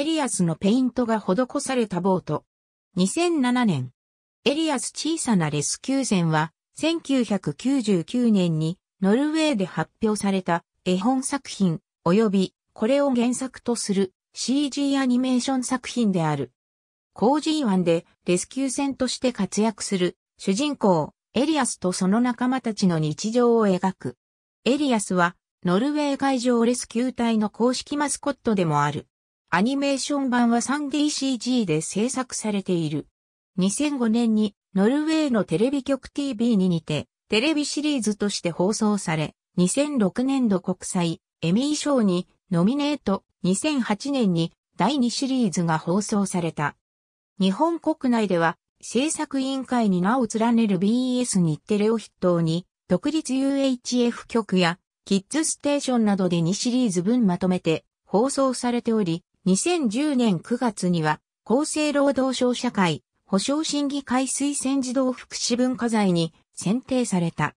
エリアスのペイントが施されたボート。2007年、エリアス小さなレスキュー船は、1999年にノルウェーで発表された絵本作品、及びこれを原作とする CG アニメーション作品である。コージーワンでレスキュー船として活躍する主人公、エリアスとその仲間たちの日常を描く。エリアスは、ノルウェー海上レスキュー隊の公式マスコットでもある。アニメーション版は 3DCG で制作されている。2005年にノルウェーのテレビ局 TV ににてテレビシリーズとして放送され、2006年度国際エミー賞にノミネート、2008年に第2シリーズが放送された。日本国内では制作委員会に名を連ねる BES 日テレを筆頭に、独立 UHF 局やキッズステーションなどで2シリーズ分まとめて放送されており、2010年9月には、厚生労働省社会、保障審議会推薦児童福祉文化財に選定された。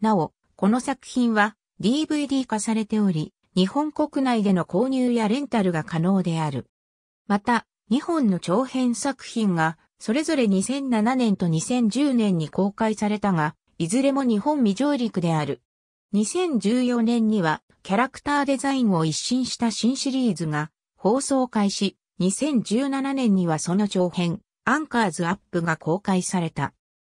なお、この作品は DVD 化されており、日本国内での購入やレンタルが可能である。また、日本の長編作品が、それぞれ2007年と2010年に公開されたが、いずれも日本未上陸である。2014年には、キャラクターデザインを一新した新シリーズが放送開始、2017年にはその長編、アンカーズアップが公開された。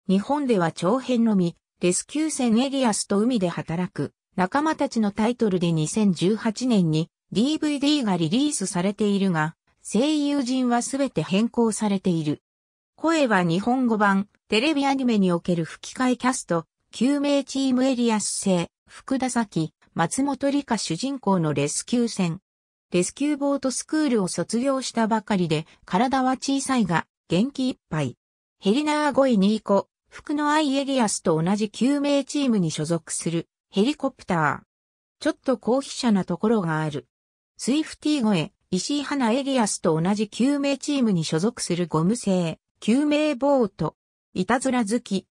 日本では長編のみ、レスキュー船エリアスと海で働く仲間たちのタイトルで2018年に DVD がリリースされているが、声優陣はすべて変更されている。声は日本語版、テレビアニメにおける吹き替えキャスト、救命チームエリアス製、福田崎、松本里香主人公のレスキュー船、レスキューボートスクールを卒業したばかりで、体は小さいが、元気いっぱい。ヘリナー5位ニーコ、福のアイエリアスと同じ救命チームに所属する、ヘリコプター。ちょっと高飛車なところがある。スイフティー越え、石井花エリアスと同じ救命チームに所属するゴム製、救命ボート。いたずら好き。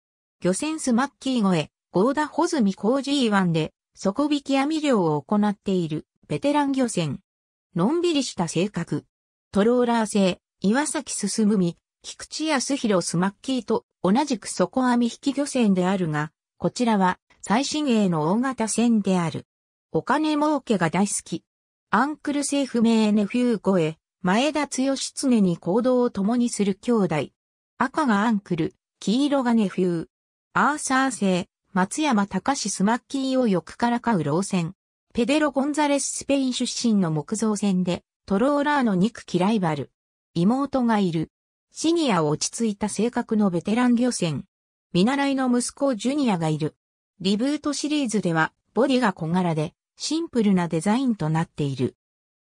漁船スマッキー越え、ゴーダホズミコージーワンで、底引き網漁を行っている、ベテラン漁船。のんびりした性格。トローラー製、岩崎進み、菊池康弘スマッキーと同じく底網引き漁船であるが、こちらは最新鋭の大型船である。お金儲けが大好き。アンクル性不明ネフュー越え、前田剛常に行動を共にする兄弟。赤がアンクル、黄色がネフュー。アーサー製、松山隆スマッキーを横から買う老船。ペデロ・ゴンザレス・スペイン出身の木造船で、トローラーのニク・キライバル。妹がいる。シニアを落ち着いた性格のベテラン漁船。見習いの息子ジュニアがいる。リブートシリーズでは、ボディが小柄で、シンプルなデザインとなっている。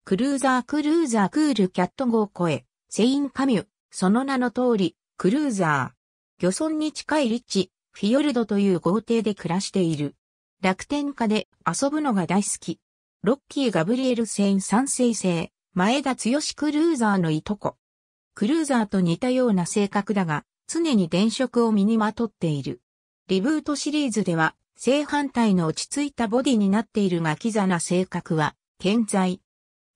クルーザークルーザークールキャット号を超え、セインカミュ、その名の通り、クルーザー。漁村に近いリッチ、フィヨルドという豪邸で暮らしている。楽天家で遊ぶのが大好き。ロッキー・ガブリエル・セイン三世生、前田剛クルーザーのいとこ。クルーザーと似たような性格だが、常に電飾を身にまとっている。リブートシリーズでは、正反対の落ち着いたボディになっているがキザな性格は、健在。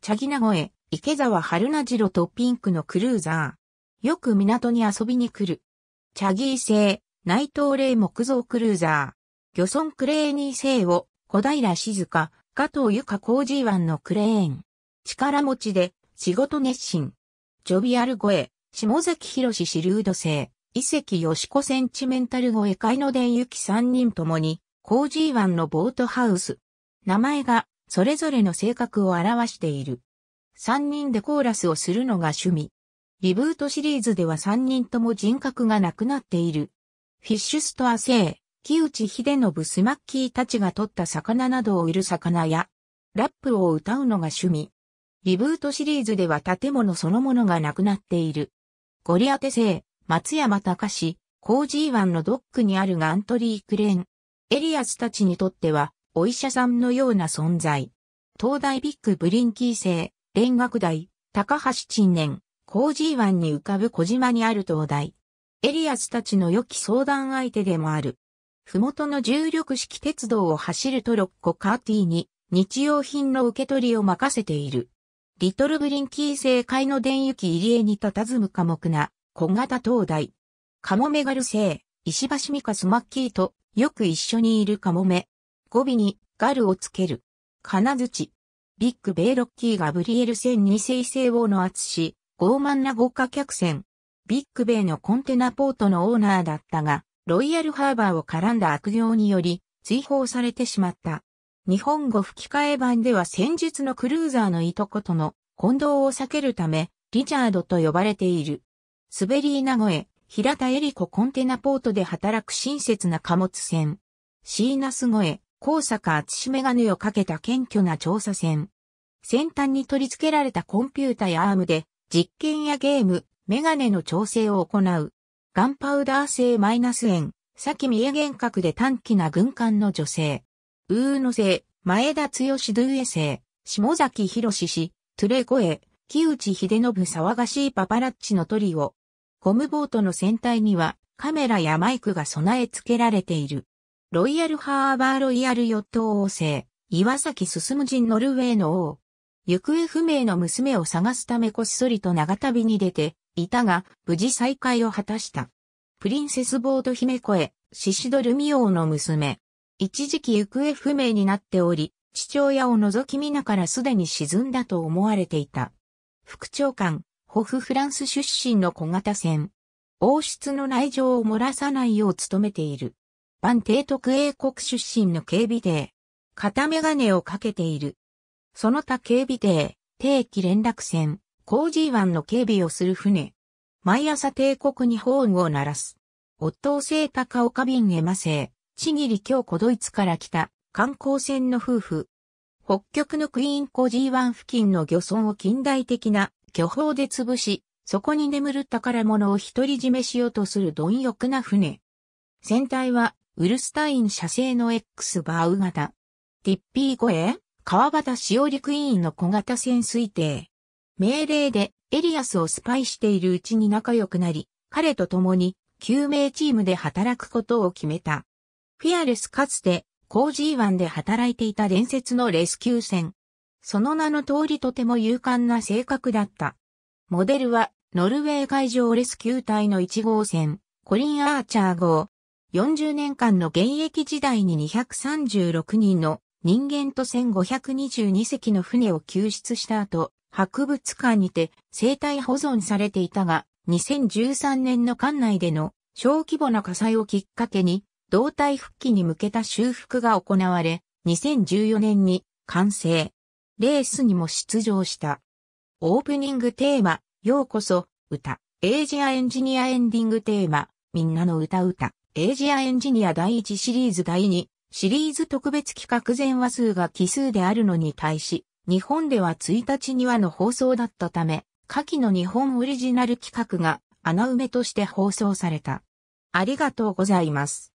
チャギナエ、池沢春菜次郎とピンクのクルーザー。よく港に遊びに来る。チャギー製、内藤霊木造クルーザー。漁村クレーニー生を、小平静香、加藤由香工事湾のクレーン。力持ちで、仕事熱心。ジョビアル声、下崎博士ルード生、遺跡よしこセンチメンタル声海田伝行三人ともに、コージー湾のボートハウス。名前が、それぞれの性格を表している。三人でコーラスをするのが趣味。リブートシリーズでは三人とも人格がなくなっている。フィッシュストア製、木内秀信スマッキーたちが取った魚などを売る魚や、ラップを歌うのが趣味。リブートシリーズでは建物そのものがなくなっている。ゴリアテ製、松山隆史、コージーワンのドックにあるガントリークレーン。エリアスたちにとっては、お医者さんのような存在。東大ビッグブリンキー製、連学大、高橋陳年、コージーワンに浮かぶ小島にある東大。エリアスたちの良き相談相手でもある。麓の重力式鉄道を走るトロッコカーティーに日用品の受け取りを任せている。リトルブリンキー製解の電油機入江に佇む寡黙な小型灯台。カモメガル製、石橋美香スマッキーとよく一緒にいるカモメ。語尾にガルをつける。金槌。ビッグベイロッキーガブリエル戦二世聖王の厚し、傲慢な豪華客船。ビッグベイのコンテナポートのオーナーだったが、ロイヤルハーバーを絡んだ悪行により追放されてしまった。日本語吹き替え版では戦術のクルーザーのいとことの混同を避けるため、リチャードと呼ばれている。スベリー名古屋、平田エリココンテナポートで働く親切な貨物船。シーナス越え、高坂厚メガネをかけた謙虚な調査船。先端に取り付けられたコンピュータやアームで、実験やゲーム、メガネの調整を行う。ガンパウダー製マイナス円、先三重幻覚で短気な軍艦の女性。ウーノ製、前田剛ドゥエ製、下崎博士氏、トゥレコエ、木内秀信騒がしいパパラッチのトリオ。ゴムボートの船体にはカメラやマイクが備え付けられている。ロイヤルハーバーロイヤルヨット王星、岩崎進人ノルウェーの王。行方不明の娘を探すためこっそりと長旅に出て、いたが、無事再会を果たした。プリンセスボード姫子へ、シシドルミ王の娘。一時期行方不明になっており、父親を覗き見ながらすでに沈んだと思われていた。副長官、ホフフランス出身の小型船。王室の内情を漏らさないよう努めている。万帝特英国出身の警備艇。片眼鏡をかけている。その他警備艇、定期連絡船。コージー湾の警備をする船。毎朝帝国にホーンを鳴らす。夫をト高岡便へませ、ちぎり京古ドイツから来た観光船の夫婦。北極のクイーンコージー湾付近の漁村を近代的な巨峰で潰し、そこに眠る宝物を独り占めしようとする貪欲な船。船体はウルスタイン社製の X バウ型。ティッピー越え、川端潮陸りクイーンの小型潜水艇。命令でエリアスをスパイしているうちに仲良くなり、彼と共に救命チームで働くことを決めた。フィアレスかつて、コージワンで働いていた伝説のレスキュー船。その名の通りとても勇敢な性格だった。モデルは、ノルウェー海上レスキュー隊の1号船、コリン・アーチャー号。40年間の現役時代に236人の人間と1522隻の船を救出した後、博物館にて生体保存されていたが、2013年の館内での小規模な火災をきっかけに、胴体復帰に向けた修復が行われ、2014年に完成。レースにも出場した。オープニングテーマ、ようこそ、歌、エイジアエンジニアエンディングテーマ、みんなの歌歌、エイジアエンジニア第1シリーズ第2、シリーズ特別企画全話数が奇数であるのに対し、日本では1日にはの放送だったため、下記の日本オリジナル企画が穴埋めとして放送された。ありがとうございます。